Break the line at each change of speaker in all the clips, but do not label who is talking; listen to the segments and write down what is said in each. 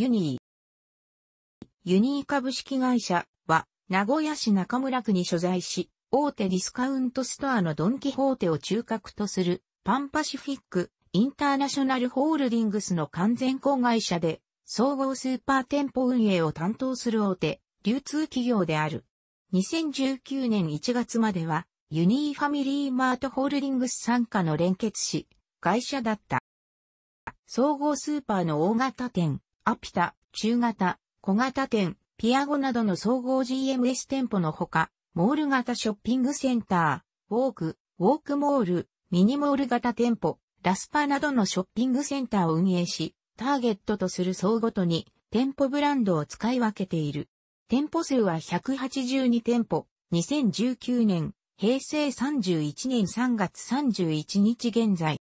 ユニー。ユニー株式会社は、名古屋市中村区に所在し、大手ディスカウントストアのドンキホーテを中核とする、パンパシフィック、インターナショナルホールディングスの完全子会社で、総合スーパー店舗運営を担当する大手、流通企業である。2019年1月までは、ユニーファミリーマートホールディングス傘下の連結し、会社だった。総合スーパーの大型店、アピタ、中型、小型店、ピアゴなどの総合 GMS 店舗のほか、モール型ショッピングセンター、ウォーク、ウォークモール、ミニモール型店舗、ラスパなどのショッピングセンターを運営し、ターゲットとする層ごとに店舗ブランドを使い分けている。店舗数は182店舗、2019年、平成31年3月31日現在。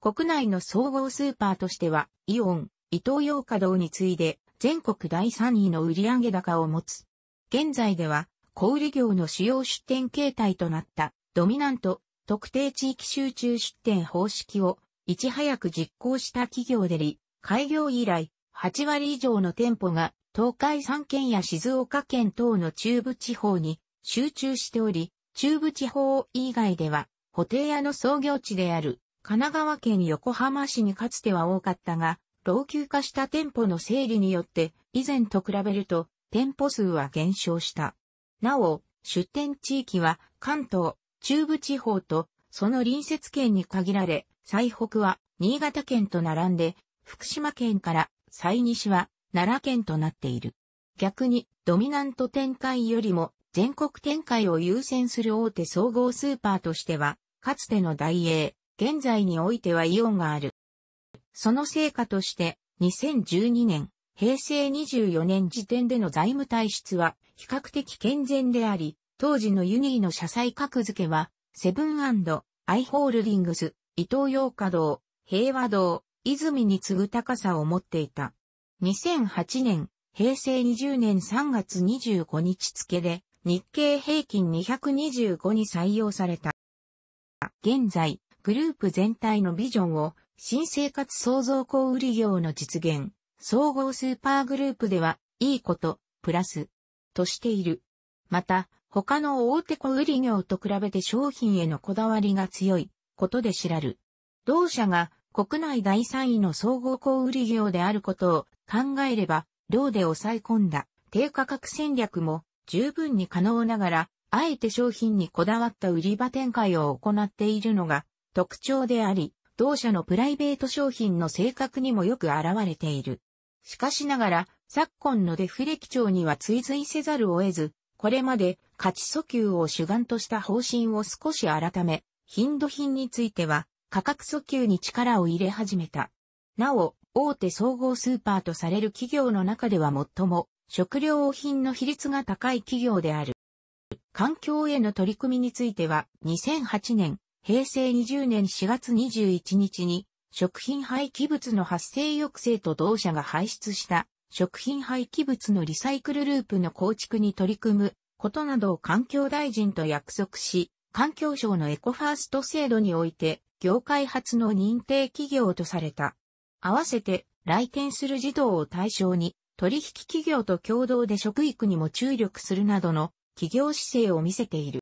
国内の総合スーパーとしては、イオン、伊東洋華堂に次いで全国第3位の売上高を持つ。現在では小売業の主要出店形態となったドミナント特定地域集中出店方式をいち早く実行した企業であり、開業以来8割以上の店舗が東海3県や静岡県等の中部地方に集中しており、中部地方以外では、ホ定屋の創業地である神奈川県横浜市にかつては多かったが、老朽化した店舗の整理によって、以前と比べると、店舗数は減少した。なお、出店地域は関東、中部地方とその隣接県に限られ、最北は新潟県と並んで、福島県から最西は奈良県となっている。逆にドミナント展開よりも全国展開を優先する大手総合スーパーとしては、かつての大英、現在においてはイオンがある。その成果として、2012年、平成24年時点での財務体質は比較的健全であり、当時のユニーの社債格付けは、セブンアイ・ホールディングス、伊東洋華堂、平和堂、泉に次ぐ高さを持っていた。2008年、平成20年3月25日付で、日経平均225に採用された。現在、グループ全体のビジョンを新生活創造小売業の実現、総合スーパーグループでは、いいこと、プラス、としている。また、他の大手小売業と比べて商品へのこだわりが強いことで知らる。同社が国内第3位の総合小売業であることを考えれば、量で抑え込んだ低価格戦略も十分に可能ながら、あえて商品にこだわった売り場展開を行っているのが特徴であり、同社のプライベート商品の性格にもよく現れている。しかしながら、昨今のデフレ基調には追随せざるを得ず、これまで価値訴求を主眼とした方針を少し改め、頻度品については価格訴求に力を入れ始めた。なお、大手総合スーパーとされる企業の中では最も食料品の比率が高い企業である。環境への取り組みについては2008年平成20年4月21日に、食品廃棄物の発生抑制と同社が排出した食品廃棄物のリサイクルループの構築に取り組むことなどを環境大臣と約束し、環境省のエコファースト制度において業界初の認定企業とされた。合わせて来店する児童を対象に取引企業と共同で食育にも注力するなどの企業姿勢を見せている。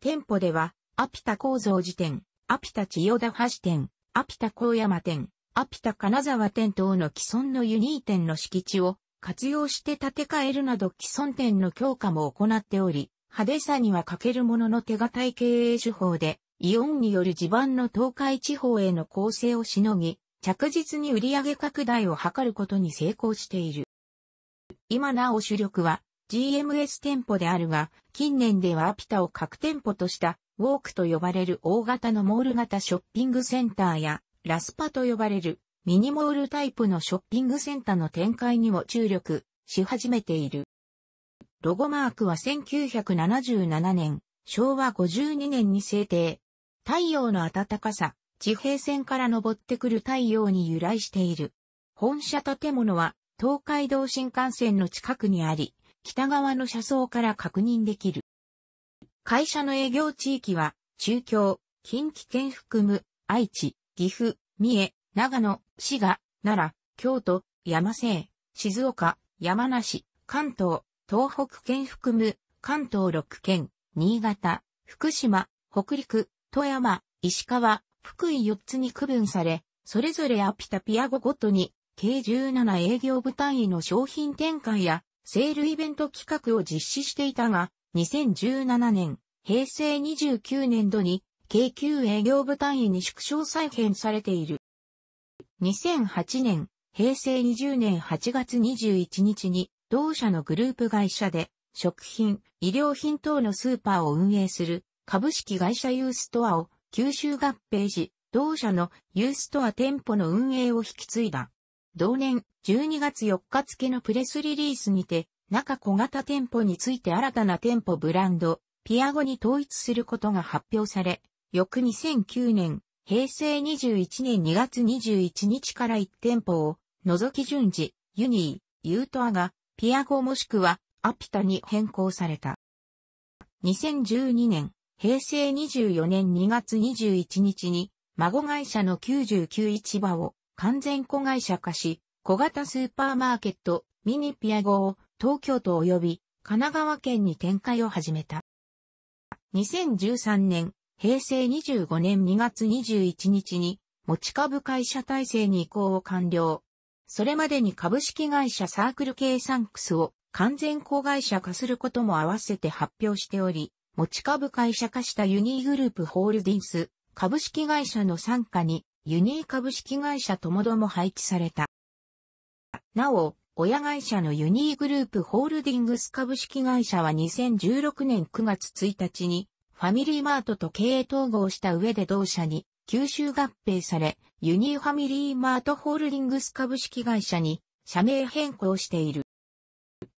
店舗ではアピタ構造寺店、アピタ千代田橋店、アピタ高山店、アピタ金沢店等の既存のユニー店の敷地を活用して建て替えるなど既存店の強化も行っており、派手さには欠けるものの手堅い経営手法で、イオンによる地盤の東海地方への構成をしのぎ、着実に売上拡大を図ることに成功している。今なお主力は、GMS 店舗であるが、近年ではアピタを各店舗としたウォークと呼ばれる大型のモール型ショッピングセンターや、ラスパと呼ばれるミニモールタイプのショッピングセンターの展開にも注力し始めている。ロゴマークは1977年、昭和52年に制定。太陽の暖かさ、地平線から昇ってくる太陽に由来している。本社建物は東海道新幹線の近くにあり、北側の車窓から確認できる。会社の営業地域は、中京、近畿圏含む、愛知、岐阜、三重、長野、滋賀、奈良、京都、山西、静岡、山梨、関東、東北圏含む、関東6県、新潟、福島、北陸、富山、石川、福井4つに区分され、それぞれアピタピア語ごとに、計17営業部単位の商品展開やセールイベント企画を実施していたが、2017年、平成29年度に、京急営業部単位に縮小再編されている。2008年、平成20年8月21日に、同社のグループ会社で、食品、医療品等のスーパーを運営する株式会社ユーストアを吸収合併し、同社のユーストア店舗の運営を引き継いだ。同年12月4日付のプレスリリースにて、中小型店舗について新たな店舗ブランド、ピアゴに統一することが発表され、翌2009年、平成21年2月21日から1店舗を、覗き順次、ユニー、ユートアが、ピアゴもしくは、アピタに変更された。2012年、平成24年2月21日に、孫会社の99市場を、完全子会社化し、小型スーパーマーケット、ミニピア号を東京都及び神奈川県に展開を始めた。2013年、平成25年2月21日に持ち株会社体制に移行を完了。それまでに株式会社サークル K サンクスを完全子会社化することも合わせて発表しており、持ち株会社化したユニーグループホールディンス、株式会社の傘下にユニー株式会社ともども配置された。なお、親会社のユニーグループホールディングス株式会社は2016年9月1日にファミリーマートと経営統合した上で同社に吸収合併され、ユニーファミリーマートホールディングス株式会社に社名変更している。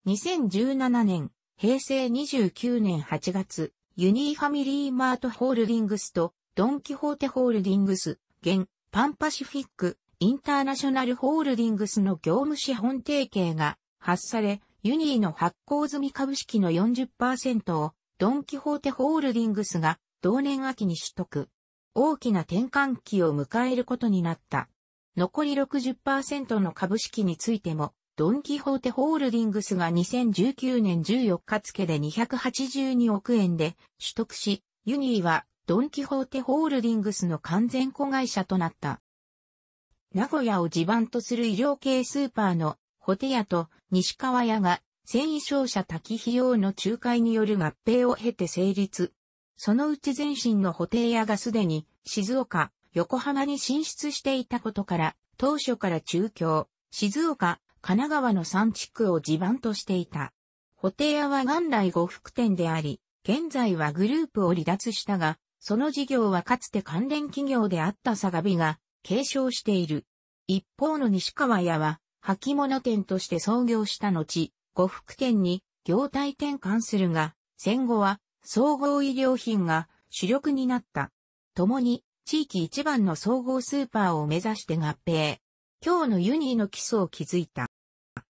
2017年、平成29年8月、ユニーファミリーマートホールディングスとドンキホーテホールディングス、現パンパシフィック・インターナショナルホールディングスの業務資本提携が発され、ユニーの発行済み株式の40%をドンキホーテホールディングスが同年秋に取得。大きな転換期を迎えることになった。残り60%の株式についても、ドンキホーテホールディングスが2019年14日付で282億円で取得し、ユニーはドン・キホーテホールディングスの完全子会社となった。名古屋を地盤とする医療系スーパーのホテ屋と西川屋が繊維商社滝費用の仲介による合併を経て成立。そのうち前身のホテ屋がすでに静岡、横浜に進出していたことから、当初から中京、静岡、神奈川の3地区を地盤としていた。ホテ屋は元来呉服店であり、現在はグループを離脱したが、その事業はかつて関連企業であった相模が継承している。一方の西川屋は、履物店として創業した後、呉服店に業態転換するが、戦後は総合医療品が主力になった。共に地域一番の総合スーパーを目指して合併。今日のユニーの基礎を築いた。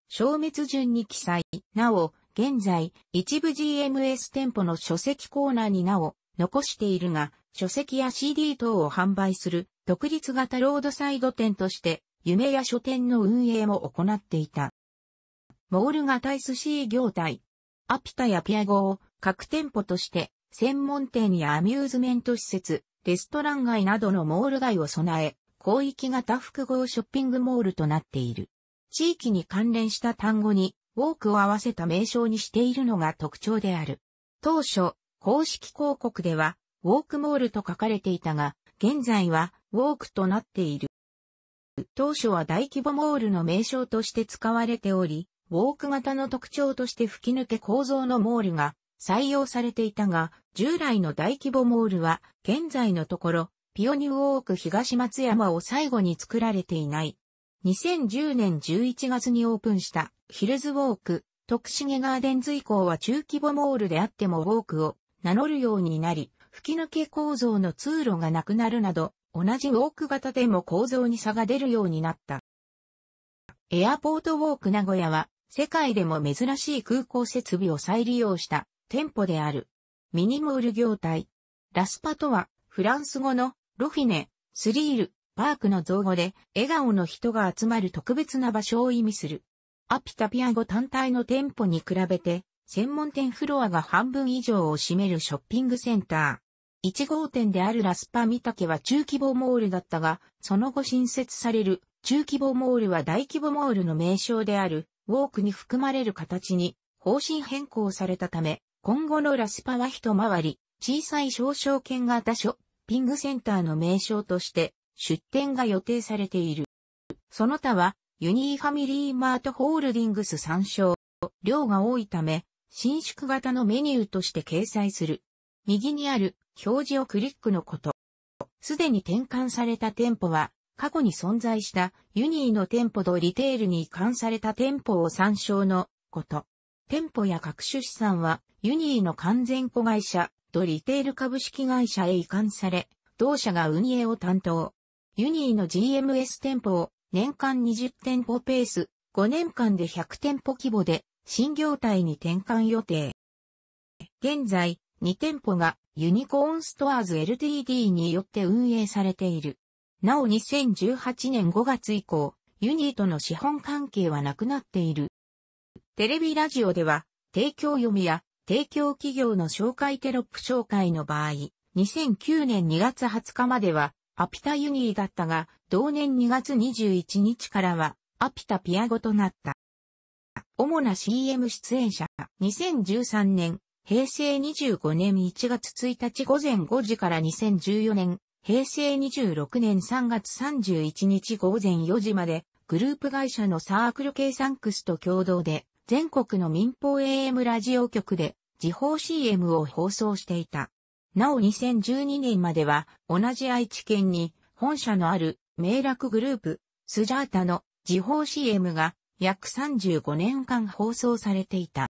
消滅順に記載。なお、現在、一部 GMS 店舗の書籍コーナーになお、残しているが、書籍や CD 等を販売する独立型ロードサイド店として、夢や書店の運営も行っていた。モール型 SC 業態。アピタやピアゴを各店舗として、専門店やアミューズメント施設、レストラン街などのモール街を備え、広域型複合ショッピングモールとなっている。地域に関連した単語に多くを合わせた名称にしているのが特徴である。当初、公式広告では、ウォークモールと書かれていたが、現在は、ウォークとなっている。当初は大規模モールの名称として使われており、ウォーク型の特徴として吹き抜け構造のモールが採用されていたが、従来の大規模モールは、現在のところ、ピオニウォーク東松山を最後に作られていない。2010年11月にオープンしたヒルズウォーク、徳重ガーデンズ以降は中規模モールであってもウォークを名乗るようになり、吹き抜け構造の通路がなくなるなど、同じウォーク型でも構造に差が出るようになった。エアポートウォーク名古屋は、世界でも珍しい空港設備を再利用した店舗である。ミニモール業態。ラスパとは、フランス語のロフィネ、スリール、パークの造語で、笑顔の人が集まる特別な場所を意味する。アピタピア語単体の店舗に比べて、専門店フロアが半分以上を占めるショッピングセンター。1号店であるラスパ三竹は中規模モールだったが、その後新設される中規模モールは大規模モールの名称であるウォークに含まれる形に方針変更されたため、今後のラスパは一回り、小さい少々券型ショッピングセンターの名称として出店が予定されている。その他はユニーファミリーマートホールディングス参照。量が多いため、伸縮型のメニューとして掲載する。右にある表示をクリックのこと。すでに転換された店舗は、過去に存在したユニーの店舗とリテールに移管された店舗を参照のこと。店舗や各種資産は、ユニーの完全子会社とリテール株式会社へ移管され、同社が運営を担当。ユニーの GMS 店舗を年間20店舗ペース、5年間で100店舗規模で新業態に転換予定。現在、2店舗がユニコーンストアーズ LTD によって運営されている。なお2018年5月以降、ユニーとの資本関係はなくなっている。テレビラジオでは、提供読みや提供企業の紹介テロップ紹介の場合、2009年2月20日までは、アピタユニーだったが、同年2月21日からは、アピタピアゴとなった。主な CM 出演者、2013年、平成25年1月1日午前5時から2014年、平成26年3月31日午前4時まで、グループ会社のサークル系サンクスと共同で、全国の民放 AM ラジオ局で、時報 CM を放送していた。なお2012年までは、同じ愛知県に、本社のある、明楽グループ、スジャータの時報 CM が、約35年間放送されていた。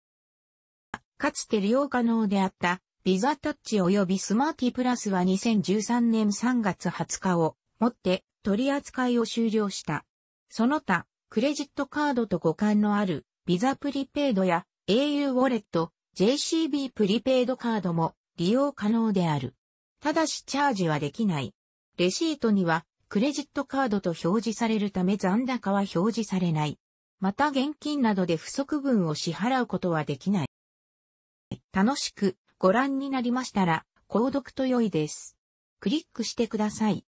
かつて利用可能であったビザタッチ及びスマーティプラスは2013年3月20日をもって取り扱いを終了した。その他、クレジットカードと互換のあるビザプリペイドや au ウォレット、JCB プリペイドカードも利用可能である。ただしチャージはできない。レシートにはクレジットカードと表示されるため残高は表示されない。また現金などで不足分を支払うことはできない。楽しくご覧になりましたら、購読と良いです。クリックしてください。